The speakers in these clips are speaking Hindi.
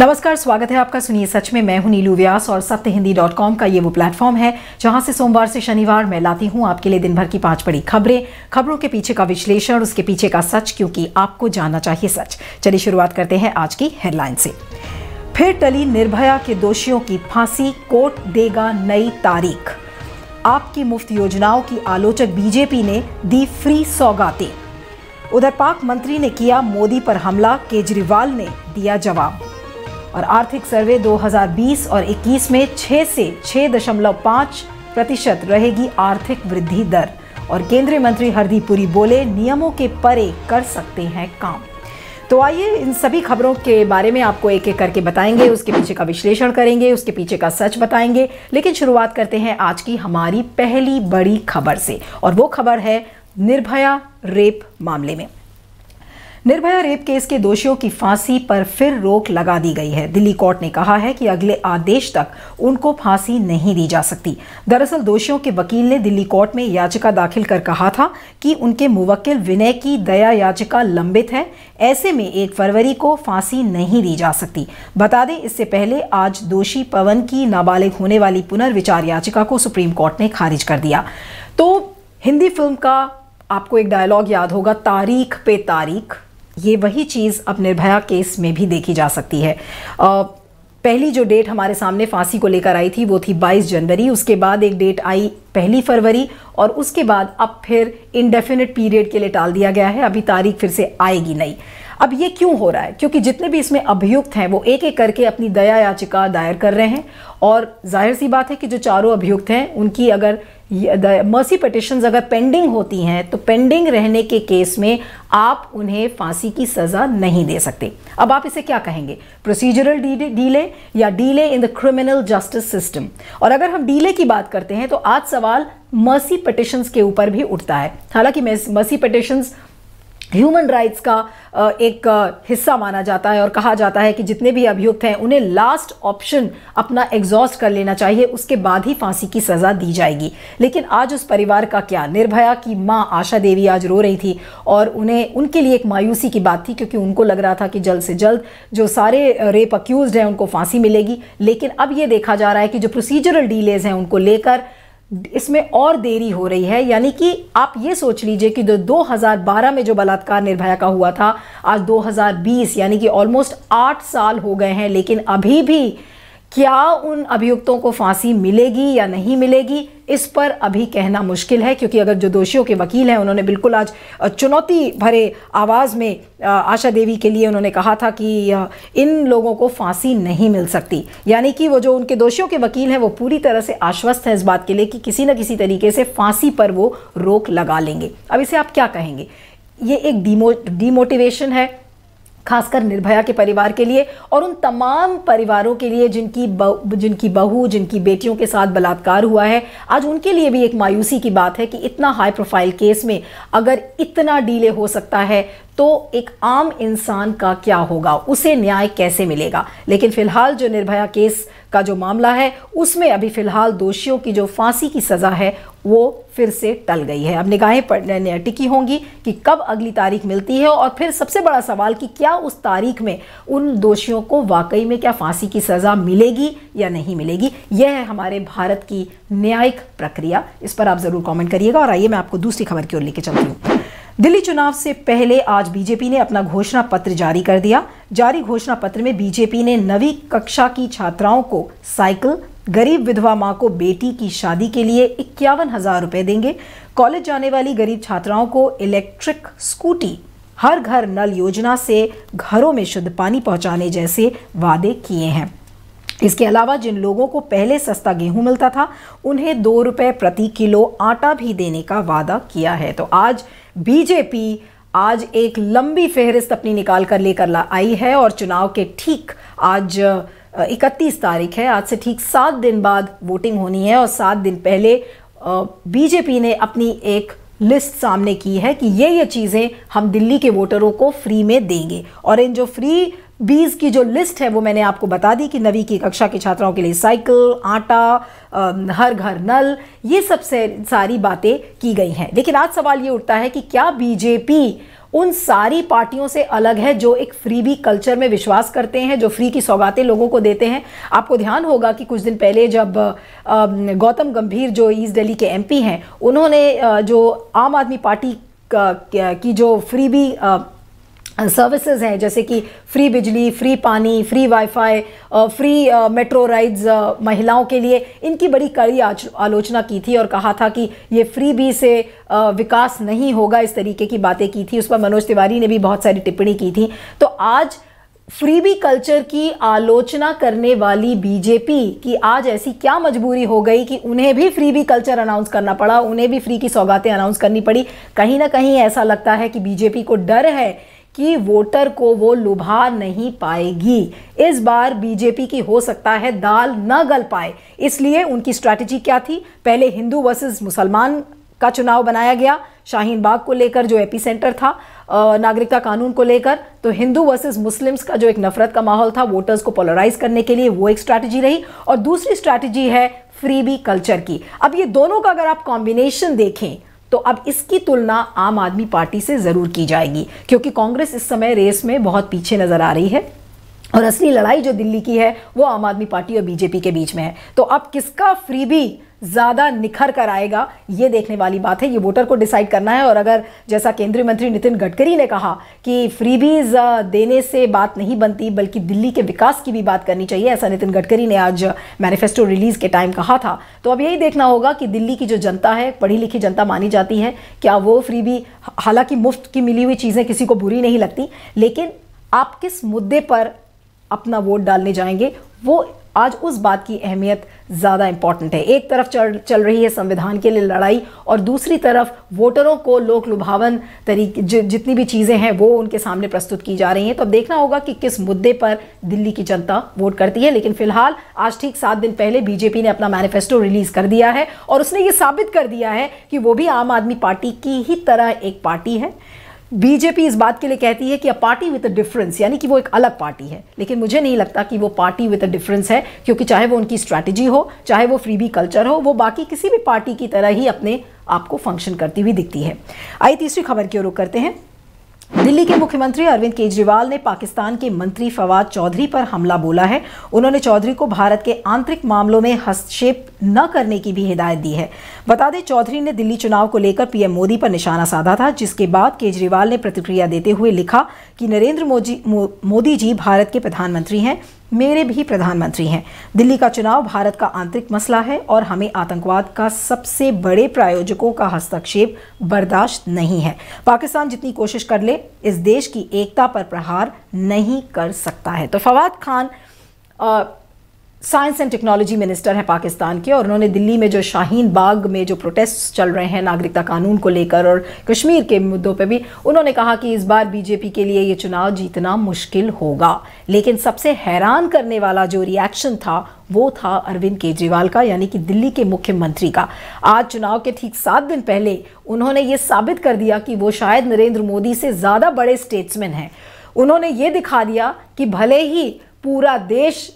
नमस्कार स्वागत है आपका सुनिए सच में मैं हूं नीलू व्यास और सत्य हिंदी डॉट कॉम का ये वो प्लेटफॉर्म है जहां से सोमवार से शनिवार मैं लाती हूं आपके लिए दिन भर की पांच बड़ी खबरें खबरों के पीछे का विश्लेषण उसके पीछे का सच क्योंकि आपको जानना चाहिए सच चलिए शुरुआत करते हैं आज की हेडलाइन से फिर टली निर्भया के दोषियों की फांसी कोर्ट देगा नई तारीख आपकी मुफ्त योजनाओं की आलोचक बीजेपी ने दी फ्री सौगातें उधर पाक मंत्री ने किया मोदी पर हमला केजरीवाल ने दिया जवाब और आर्थिक सर्वे 2020 और 21 में 6 से 6.5 प्रतिशत रहेगी आर्थिक वृद्धि दर और केंद्रीय मंत्री हरदीप पुरी बोले नियमों के परे कर सकते हैं काम तो आइए इन सभी खबरों के बारे में आपको एक एक करके बताएंगे उसके पीछे का विश्लेषण करेंगे उसके पीछे का सच बताएंगे लेकिन शुरुआत करते हैं आज की हमारी पहली बड़ी खबर से और वो खबर है निर्भया रेप मामले में निर्भया रेप केस के दोषियों की फांसी पर फिर रोक लगा दी गई है दिल्ली कोर्ट ने कहा है कि अगले आदेश तक उनको फांसी नहीं दी जा सकती दरअसल दोषियों के वकील ने दिल्ली कोर्ट में याचिका दाखिल कर कहा था कि उनके मुवक्किल विनय की दया याचिका लंबित है ऐसे में एक फरवरी को फांसी नहीं दी जा सकती बता दें इससे पहले आज दोषी पवन की नाबालिग होने वाली पुनर्विचार याचिका को सुप्रीम कोर्ट ने खारिज कर दिया तो हिंदी फिल्म का आपको एक डायलॉग याद होगा तारीख पे तारीख ये वही चीज़ अब निर्भया केस में भी देखी जा सकती है आ, पहली जो डेट हमारे सामने फांसी को लेकर आई थी वो थी 22 जनवरी उसके बाद एक डेट आई पहली फरवरी और उसके बाद अब फिर इनडेफिनेट पीरियड के लिए टाल दिया गया है अभी तारीख फिर से आएगी नहीं अब ये क्यों हो रहा है क्योंकि जितने भी इसमें अभियुक्त हैं वो एक एक करके अपनी दया याचिका दायर कर रहे हैं और जाहिर सी बात है कि जो चारों अभियुक्त हैं उनकी अगर मर्सी पटिशन अगर पेंडिंग होती हैं तो पेंडिंग रहने के केस में आप उन्हें फांसी की सज़ा नहीं दे सकते अब आप इसे क्या कहेंगे प्रोसीजरल डीले या delay in the criminal justice system और अगर हम डीले की बात करते हैं तो आज सवाल मर्सी पटिशन के ऊपर भी उठता है हालांकि मर्सी पटिशन ह्यूमन राइट्स का एक हिस्सा माना जाता है और कहा जाता है कि जितने भी अभियुक्त हैं उन्हें लास्ट ऑप्शन अपना एग्जॉस्ट कर लेना चाहिए उसके बाद ही फांसी की सज़ा दी जाएगी लेकिन आज उस परिवार का क्या निर्भया की माँ आशा देवी आज रो रही थी और उन्हें उनके लिए एक मायूसी की बात थी क्योंकि उनको लग रहा था कि जल्द से जल्द जो सारे रेप अक्यूज़ हैं उनको फांसी मिलेगी लेकिन अब ये देखा जा रहा है कि जो प्रोसीजरल डीलेज हैं उनको लेकर इसमें और देरी हो रही है यानी कि आप ये सोच लीजिए कि दो 2012 में जो बलात्कार निर्भया का हुआ था आज 2020 यानी कि ऑलमोस्ट आठ साल हो गए हैं लेकिन अभी भी क्या उन अभियुक्तों को फांसी मिलेगी या नहीं मिलेगी इस पर अभी कहना मुश्किल है क्योंकि अगर जो दोषियों के वकील हैं उन्होंने बिल्कुल आज चुनौती भरे आवाज़ में आशा देवी के लिए उन्होंने कहा था कि इन लोगों को फांसी नहीं मिल सकती यानी कि वो जो उनके दोषियों के वकील हैं वो पूरी तरह से आश्वस्त हैं इस बात के लिए कि किसी न किसी तरीके से फांसी पर वो रोक लगा लेंगे अब इसे आप क्या कहेंगे ये एक डीमो डीमोटिवेशन है खासकर निर्भया के परिवार के लिए और उन तमाम परिवारों के लिए जिनकी बहू जिनकी बहू जिनकी बेटियों के साथ बलात्कार हुआ है आज उनके लिए भी एक मायूसी की बात है कि इतना हाई प्रोफाइल केस में अगर इतना डीले हो सकता है तो एक आम इंसान का क्या होगा उसे न्याय कैसे मिलेगा लेकिन फिलहाल जो निर्भया केस का जो मामला है उसमें अभी फ़िलहाल दोषियों की जो फांसी की सज़ा है वो फिर से टल गई है अब निगाहें पड़ने टिकी होंगी कि कब अगली तारीख मिलती है और फिर सबसे बड़ा सवाल कि क्या उस तारीख में उन दोषियों को वाकई में क्या फांसी की सज़ा मिलेगी या नहीं मिलेगी यह है हमारे भारत की न्यायिक प्रक्रिया इस पर आप ज़रूर कमेंट करिएगा और आइए मैं आपको दूसरी खबर की ओर लेके चलती हूँ दिल्ली चुनाव से पहले आज बीजेपी ने अपना घोषणा पत्र जारी कर दिया जारी घोषणा पत्र में बीजेपी ने नवी कक्षा की छात्राओं को साइकिल गरीब विधवा माँ को बेटी की शादी के लिए इक्यावन हजार रुपए देंगे कॉलेज जाने वाली गरीब छात्राओं को इलेक्ट्रिक स्कूटी हर घर नल योजना से घरों में शुद्ध पानी पहुंचाने जैसे वादे किए हैं इसके अलावा जिन लोगों को पहले सस्ता गेहूं मिलता था उन्हें दो रुपए प्रति किलो आटा भी देने का वादा किया है तो आज बीजेपी आज एक लंबी फहरिस्त अपनी निकाल कर लेकर आई है और चुनाव के ठीक आज इकतीस तारीख है आज से ठीक सात दिन बाद वोटिंग होनी है और सात दिन पहले बीजेपी ने अपनी एक लिस्ट सामने की है कि ये ये चीज़ें हम दिल्ली के वोटरों को फ्री में देंगे और इन जो फ्री बीज की जो लिस्ट है वो मैंने आपको बता दी कि नवी की कक्षा के छात्राओं के लिए साइकिल आटा हर घर नल ये सब से सारी बातें की गई हैं लेकिन आज सवाल ये उठता है कि क्या बीजेपी उन सारी पार्टियों से अलग है जो एक फ्री कल्चर में विश्वास करते हैं जो फ्री की सौगातें लोगों को देते हैं आपको ध्यान होगा कि कुछ दिन पहले जब गौतम गंभीर जो ईस्ट दिल्ली के एमपी हैं उन्होंने जो आम आदमी पार्टी की जो फ्री भी सर्विसेज हैं जैसे कि फ्री बिजली फ्री पानी free WiFi free metro rides महिलाओं के लिए इनकी बड़ी कड़ी आलोचना की थी और कहा था कि ये फ्री भी से विकास नहीं होगा इस तरीके की बातें की थी उस पर मनोज तिवारी ने भी बहुत सारी टिप्पणी की थी तो आज फ्रीबी कल्चर की आलोचना करने वाली बीजेपी की आज ऐसी क्या मजबूरी हो गई कि उन्हें भी फ्रीबी कल्चर अनाउंस करना पड़ा उन्हें भी फ्री की सौगातें अनाउंस करनी पड़ी कहीं ना कहीं ऐसा लगता है कि बीजेपी को डर है कि वोटर को वो लुभा नहीं पाएगी इस बार बीजेपी की हो सकता है दाल न गल पाए इसलिए उनकी स्ट्रैटेजी क्या थी पहले हिंदू वर्सेस मुसलमान का चुनाव बनाया गया शाहीन बाग को लेकर जो एपी सेंटर था नागरिकता कानून को लेकर तो हिंदू वर्सेस मुस्लिम्स का जो एक नफरत का माहौल था वोटर्स को पोलराइज करने के लिए वो एक स्ट्रैटेजी रही और दूसरी स्ट्रैटेजी है फ्रीबी कल्चर की अब ये दोनों का अगर आप कॉम्बिनेशन देखें तो अब इसकी तुलना आम आदमी पार्टी से ज़रूर की जाएगी क्योंकि कांग्रेस इस समय रेस में बहुत पीछे नज़र आ रही है और असली लड़ाई जो दिल्ली की है वो आम आदमी पार्टी और बीजेपी के बीच में है तो अब किसका फ्रीबी ज़्यादा निखर कर आएगा ये देखने वाली बात है ये वोटर को डिसाइड करना है और अगर जैसा केंद्रीय मंत्री नितिन गडकरी ने कहा कि फ्रीबीज देने से बात नहीं बनती बल्कि दिल्ली के विकास की भी बात करनी चाहिए ऐसा नितिन गडकरी ने आज मैनिफेस्टो रिलीज़ के टाइम कहा था तो अब यही देखना होगा कि दिल्ली की जो जनता है पढ़ी लिखी जनता मानी जाती है क्या वो फ्रीबी हालांकि मुफ्त की मिली हुई चीज़ें किसी को बुरी नहीं लगती लेकिन आप किस मुद्दे पर अपना वोट डालने जाएंगे वो आज उस बात की अहमियत ज़्यादा इम्पॉर्टेंट है एक तरफ चल चल रही है संविधान के लिए लड़ाई और दूसरी तरफ वोटरों को लोक लुभावन तरीके जितनी भी चीज़ें हैं वो उनके सामने प्रस्तुत की जा रही हैं तो अब देखना होगा कि किस मुद्दे पर दिल्ली की जनता वोट करती है लेकिन फिलहाल आज ठीक सात दिन पहले बीजेपी ने अपना मैनिफेस्टो रिलीज़ कर दिया है और उसने ये साबित कर दिया है कि वो भी आम आदमी पार्टी की ही तरह एक पार्टी है बीजेपी इस बात के लिए कहती है कि a party with a difference यानी कि वो एक अलग पार्टी है लेकिन मुझे नहीं लगता कि वो पार्टी विद अ डिफरेंस है क्योंकि चाहे वो उनकी स्ट्रैटेजी हो चाहे वो फ्रीबी कल्चर हो वो बाकी किसी भी पार्टी की तरह ही अपने आप को फंक्शन करती हुई दिखती है आई तीसरी खबर की ओर रुख करते हैं दिल्ली के मुख्यमंत्री अरविंद केजरीवाल ने पाकिस्तान के मंत्री फवाद चौधरी पर हमला बोला है उन्होंने चौधरी को भारत के आंतरिक मामलों में हस्तक्षेप न करने की भी हिदायत दी है बता दें चौधरी ने दिल्ली चुनाव को लेकर पीएम मोदी पर निशाना साधा था जिसके बाद केजरीवाल ने प्रतिक्रिया देते हुए लिखा कि नरेंद्र मोदी मोदी जी भारत के प्रधानमंत्री हैं मेरे भी प्रधानमंत्री हैं दिल्ली का चुनाव भारत का आंतरिक मसला है और हमें आतंकवाद का सबसे बड़े प्रायोजकों का हस्तक्षेप बर्दाश्त नहीं है पाकिस्तान जितनी कोशिश कर ले इस देश की एकता पर प्रहार नहीं कर सकता है तो फवाद खान आ, साइंस एंड टेक्नोलॉजी मिनिस्टर हैं पाकिस्तान के और उन्होंने दिल्ली में जो शाहीन बाग में जो प्रोटेस्ट चल रहे हैं नागरिकता कानून को लेकर और कश्मीर के मुद्दों पर भी उन्होंने कहा कि इस बार बीजेपी के लिए ये चुनाव जीतना मुश्किल होगा लेकिन सबसे हैरान करने वाला जो रिएक्शन था वो था अरविंद केजरीवाल का यानी कि दिल्ली के मुख्यमंत्री का आज चुनाव के ठीक सात दिन पहले उन्होंने ये साबित कर दिया कि वो शायद नरेंद्र मोदी से ज़्यादा बड़े स्टेट्समैन हैं उन्होंने ये दिखा दिया कि भले ही पूरा देश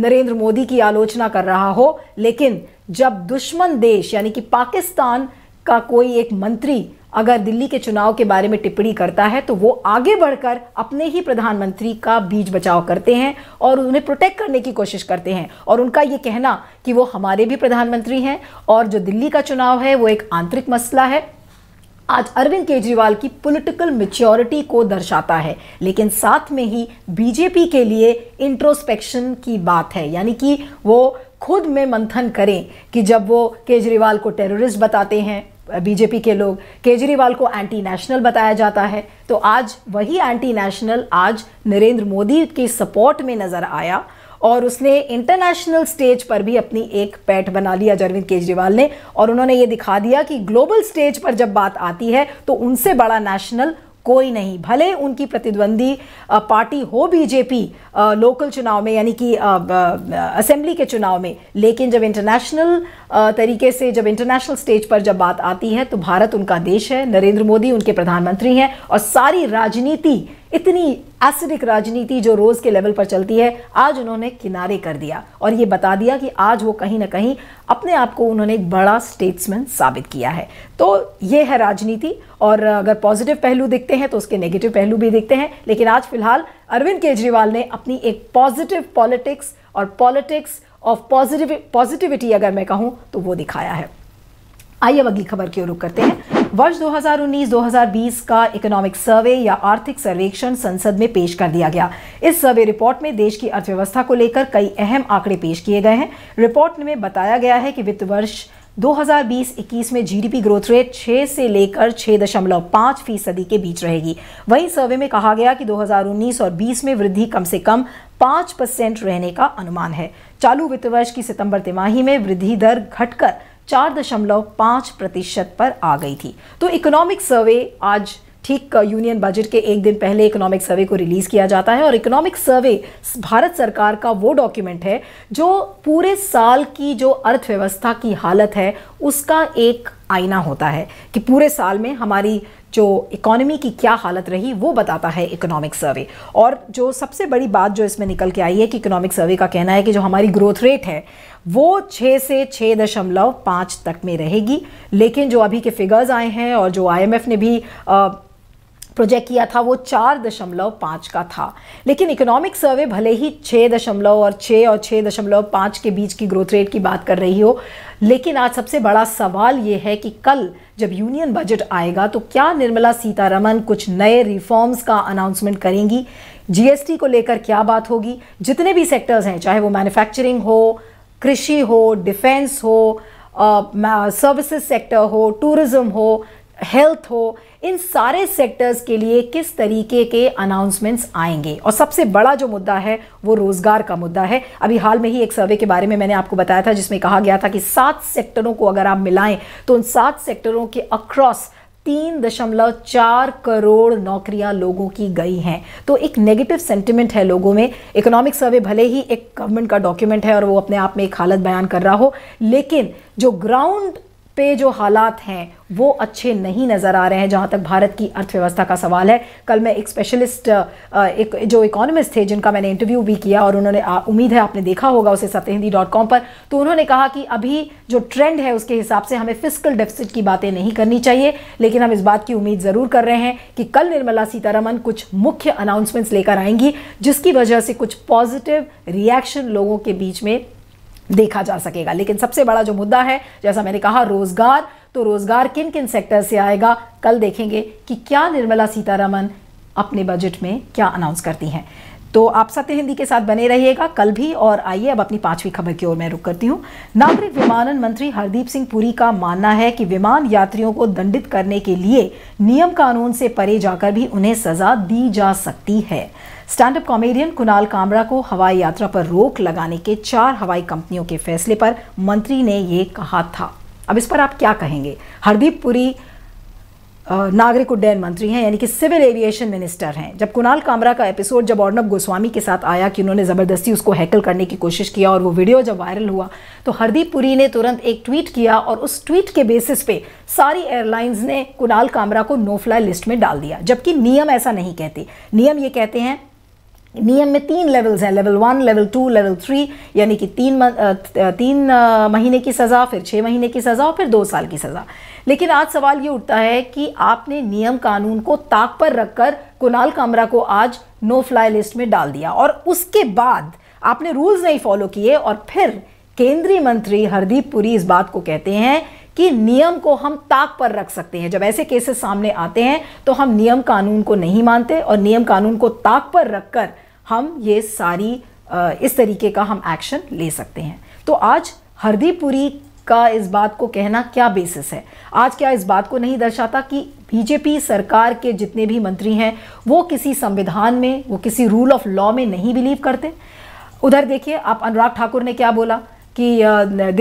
नरेंद्र मोदी की आलोचना कर रहा हो लेकिन जब दुश्मन देश यानी कि पाकिस्तान का कोई एक मंत्री अगर दिल्ली के चुनाव के बारे में टिप्पणी करता है तो वो आगे बढ़कर अपने ही प्रधानमंत्री का बीज बचाव करते हैं और उन्हें प्रोटेक्ट करने की कोशिश करते हैं और उनका ये कहना कि वो हमारे भी प्रधानमंत्री हैं और जो दिल्ली का चुनाव है वो एक आंतरिक मसला है आज अरविंद केजरीवाल की पॉलिटिकल मेच्योरिटी को दर्शाता है लेकिन साथ में ही बीजेपी के लिए इंट्रोस्पेक्शन की बात है यानी कि वो खुद में मंथन करें कि जब वो केजरीवाल को टेररिस्ट बताते हैं बीजेपी के लोग केजरीवाल को एंटी नेशनल बताया जाता है तो आज वही एंटी नेशनल आज नरेंद्र मोदी के सपोर्ट में नज़र आया और उसने इंटरनेशनल स्टेज पर भी अपनी एक पैठ बना लिया अरविंद केजरीवाल ने और उन्होंने ये दिखा दिया कि ग्लोबल स्टेज पर जब बात आती है तो उनसे बड़ा नेशनल कोई नहीं भले उनकी प्रतिद्वंदी पार्टी हो बीजेपी लोकल चुनाव में यानी कि असेंबली के चुनाव में लेकिन जब इंटरनेशनल तरीके से जब इंटरनेशनल स्टेज पर जब बात आती है तो भारत उनका देश है नरेंद्र मोदी उनके प्रधानमंत्री हैं और सारी राजनीति इतनी एसिडिक राजनीति जो रोज़ के लेवल पर चलती है आज उन्होंने किनारे कर दिया और ये बता दिया कि आज वो कहीं ना कहीं अपने आप को उन्होंने एक बड़ा स्टेट्समैन साबित किया है तो ये है राजनीति और अगर पॉजिटिव पहलू देखते हैं तो उसके नेगेटिव पहलू भी देखते हैं लेकिन आज फिलहाल अरविंद केजरीवाल ने अपनी एक पॉजिटिव पॉलिटिक्स और पॉलिटिक्स ऑफ पॉजिटिव पॉजिटिविटी अगर मैं कहूँ तो वो दिखाया है आइए अब अगली खबर की ओर रुख करते हैं वर्ष 2019-2020 का इकोनॉमिक सर्वे या आर्थिक सर्वेक्षण संसद में पेश कर दिया गया इस सर्वे रिपोर्ट में देश की अर्थव्यवस्था को लेकर कई अहम आंकड़े पेश किए गए हैं रिपोर्ट में बताया गया है कि वित्त वर्ष 2020-21 में जीडीपी ग्रोथ रेट 6 से लेकर 6.5 फीसदी के बीच रहेगी वहीं सर्वे में कहा गया कि 2019 और 20 में वृद्धि कम से कम 5 परसेंट रहने का अनुमान है चालू वित्त वर्ष की सितंबर तिमाही में वृद्धि दर घटकर 4.5 प्रतिशत पर आ गई थी तो इकोनॉमिक सर्वे आज ठीक यूनियन बजट के एक दिन पहले इकोनॉमिक सर्वे को रिलीज़ किया जाता है और इकोनॉमिक सर्वे भारत सरकार का वो डॉक्यूमेंट है जो पूरे साल की जो अर्थव्यवस्था की हालत है उसका एक आईना होता है कि पूरे साल में हमारी जो इकोनॉमी की क्या हालत रही वो बताता है इकोनॉमिक सर्वे और जो सबसे बड़ी बात जो इसमें निकल के आई है कि इकोनॉमिक सर्वे का कहना है कि जो हमारी ग्रोथ रेट है वो छः से छः दशमलव पाँच तक में रहेगी लेकिन जो अभी के फिगर्स आए हैं और जो आईएमएफ ने भी आ, प्रोजेक्ट किया था वो चार दशमलव पाँच का था लेकिन इकोनॉमिक सर्वे भले ही छः दशमलव और छः और छः दशमलव पाँच के बीच की ग्रोथ रेट की बात कर रही हो लेकिन आज सबसे बड़ा सवाल ये है कि कल जब यूनियन बजट आएगा तो क्या निर्मला सीतारमन कुछ नए रिफॉर्म्स का अनाउंसमेंट करेंगी जीएसटी को लेकर क्या बात होगी जितने भी सेक्टर्स हैं चाहे वो मैन्युफैक्चरिंग हो कृषि हो डिफेंस हो सर्विसेज सेक्टर हो टूरिज्म हो हेल्थ हो इन सारे सेक्टर्स के लिए किस तरीके के अनाउंसमेंट्स आएंगे और सबसे बड़ा जो मुद्दा है वो रोज़गार का मुद्दा है अभी हाल में ही एक सर्वे के बारे में मैंने आपको बताया था जिसमें कहा गया था कि सात सेक्टरों को अगर आप मिलाएं तो उन सात सेक्टरों के अक्रॉस तीन दशमलव चार करोड़ नौकरियां लोगों की गई हैं तो एक नेगेटिव सेंटिमेंट है लोगों में इकोनॉमिक सर्वे भले ही एक गवर्नमेंट का डॉक्यूमेंट है और वो अपने आप में एक हालत बयान कर रहा हो लेकिन जो ग्राउंड पे जो हालात हैं वो अच्छे नहीं नज़र आ रहे हैं जहाँ तक भारत की अर्थव्यवस्था का सवाल है कल मैं एक स्पेशलिस्ट एक जो इकोनॉमिस्ट थे जिनका मैंने इंटरव्यू भी किया और उन्होंने उम्मीद है आपने देखा होगा उसे सत्य हिंदी डॉट कॉम पर तो उन्होंने कहा कि अभी जो ट्रेंड है उसके हिसाब से हमें फिजिकल डेफिसिट की बातें नहीं करनी चाहिए लेकिन हम इस बात की उम्मीद ज़रूर कर रहे हैं कि कल निर्मला सीतारमन कुछ मुख्य अनाउंसमेंट्स लेकर आएंगी जिसकी वजह से कुछ पॉजिटिव रिएक्शन लोगों के बीच में देखा जा सकेगा लेकिन सबसे बड़ा जो मुद्दा है जैसा मैंने कहा रोजगार तो रोजगार किन किन सेक्टर से आएगा कल देखेंगे कि क्या निर्मला सीतारमन अपने बजट में क्या अनाउंस करती हैं तो आप सत्य हिंदी के साथ बने रहिएगा कल भी और आइए अब अपनी पांचवी खबर की ओर मैं रुक करती हूँ नागरिक विमानन मंत्री हरदीप सिंह पुरी का मानना है कि विमान यात्रियों को दंडित करने के लिए नियम कानून से परे जाकर भी उन्हें सजा दी जा सकती है stand up comedian Kunal Kamra को हवाई यात्रा पर रोक लगाने के चार हवाई कंपनियों के फैसले पर मंत्री ने ये कहा था अब इस पर आप क्या कहेंगे हरदीप पुरी नागरिक उड्डयन मंत्री हैं यानी कि सिविल एविएशन मिनिस्टर हैं जब कुणाल कामरा का एपिसोड जब अर्णब गोस्वामी के साथ आया कि उन्होंने ज़बरदस्ती उसको हैकल करने की कोशिश किया और वो वीडियो जब वायरल हुआ तो हरदीप पुरी ने तुरंत एक ट्वीट किया और उस ट्वीट के बेसिस पे सारी एयरलाइंस ने कुणाल कामरा को नो फ्लाई लिस्ट में डाल दिया जबकि नियम ऐसा नहीं कहते नियम ये कहते हैं नियम में तीन लेवल्स हैं level one level two level three यानी कि तीन तीन महीने की सज़ा फिर छः महीने की सज़ा और फिर दो साल की सज़ा लेकिन आज सवाल ये उठता है कि आपने नियम कानून को ताक पर रखकर कुणाल कामरा को आज नो फ्लाई लिस्ट में डाल दिया और उसके बाद आपने रूल्स नहीं फॉलो किए और फिर केंद्रीय मंत्री हरदीप पुरी इस बात को कहते हैं कि नियम को हम ताक पर रख सकते हैं जब ऐसे केसेस सामने आते हैं तो हम नियम कानून को नहीं मानते और नियम कानून को ताक पर रखकर हम ये सारी इस तरीके का हम एक्शन ले सकते हैं तो आज हरदीपुरी का इस बात को कहना क्या बेसिस है आज क्या इस बात को नहीं दर्शाता कि बीजेपी सरकार के जितने भी मंत्री हैं वो किसी संविधान में वो किसी रूल ऑफ लॉ में नहीं बिलीव करते उधर देखिए आप अनुराग ठाकुर ने क्या बोला कि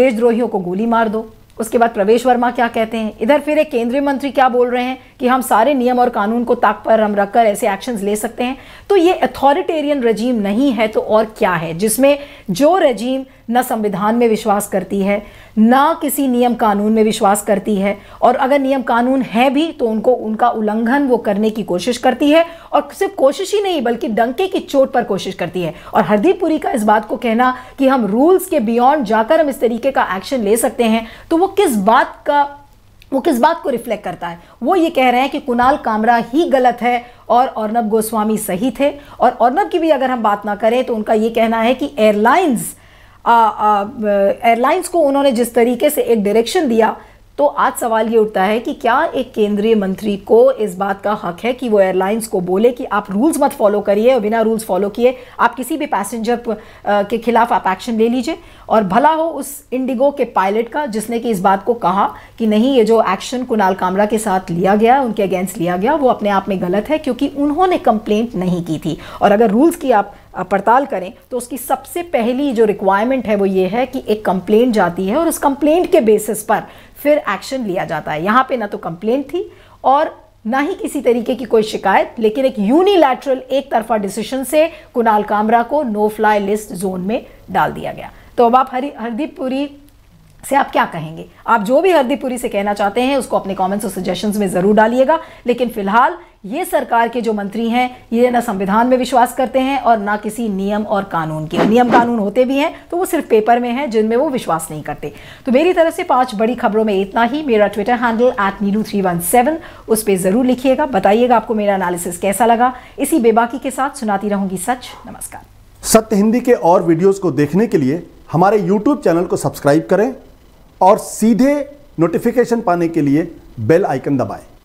देशद्रोहियों को गोली मार दो उसके बाद प्रवेश वर्मा क्या कहते हैं इधर फिर एक केंद्रीय मंत्री क्या बोल रहे हैं कि हम सारे नियम और कानून को ताक पर हम रखकर ऐसे एक्शंस ले सकते हैं तो ये अथॉरिटेरियन रजीम नहीं है तो और क्या है जिसमें जो रजीम न संविधान में विश्वास करती है ना किसी नियम कानून में विश्वास करती है और अगर नियम कानून है भी तो उनको उनका उल्लंघन वो करने की कोशिश करती है और सिर्फ कोशिश ही नहीं बल्कि डंके की चोट पर कोशिश करती है और हरदीप पुरी का इस बात को कहना कि हम रूल्स के बियॉन्ड जाकर हम इस तरीके का एक्शन ले सकते हैं तो वो किस बात का वो किस बात को रिफ्लेक्ट करता है वो ये कह रहे हैं कि कुणाल कामरा ही गलत है और अर्नब गोस्वामी सही थे और अर्नब की भी अगर हम बात ना करें तो उनका ये कहना है कि एयरलाइंस एयरलाइंस को उन्होंने जिस तरीके से एक डायरेक्शन दिया तो आज सवाल ये उठता है कि क्या एक केंद्रीय मंत्री को इस बात का हक है कि वो एयरलाइंस को बोले कि आप रूल्स मत फॉलो करिए और बिना रूल्स फॉलो किए आप किसी भी पैसेंजर के खिलाफ आप एक्शन ले लीजिए और भला हो उस इंडिगो के पायलट का जिसने कि इस बात को कहा कि नहीं ये जो एक्शन कुणाल कामरा के साथ लिया गया उनके अगेंस्ट लिया गया वो अपने आप में गलत है क्योंकि उन्होंने कंप्लेंट नहीं की थी और अगर रूल्स की आप पड़ताल करें तो उसकी सबसे पहली जो रिक्वायरमेंट है वो ये है कि एक कंप्लेंट जाती है और उस कंप्लेंट के बेसिस पर फिर एक्शन लिया जाता है यहाँ पे ना तो कंप्लेन थी और ना ही किसी तरीके की कोई शिकायत लेकिन एक यूनिलैटरल एक तरफा डिसीजन से कुणाल कामरा को नो फ्लाई लिस्ट जोन में डाल दिया गया तो अब आप हरी हरदीप पुरी से आप क्या कहेंगे आप जो भी हरदीपुरी से कहना चाहते हैं उसको अपने कमेंट्स और सजेशंस में ज़रूर डालिएगा लेकिन फिलहाल ये सरकार के जो मंत्री हैं ये ना संविधान में विश्वास करते हैं और ना किसी नियम और कानून के नियम कानून होते भी हैं तो वो सिर्फ पेपर में हैं जिनमें वो विश्वास नहीं करते तो मेरी तरफ से पांच बड़ी खबरों में इतना ही मेरा Twitter handle at Neelu three one seven उस पर ज़रूर लिखिएगा बताइएगा आपको मेरा एनालिसिस कैसा लगा इसी बेबाकी के साथ सुनाती रहूंगी सच नमस्कार सत्य हिंदी के और वीडियोज़ को देखने के लिए हमारे यूट्यूब चैनल को सब्सक्राइब करें और सीधे नोटिफिकेशन पाने के लिए बेल आइकन दबाएं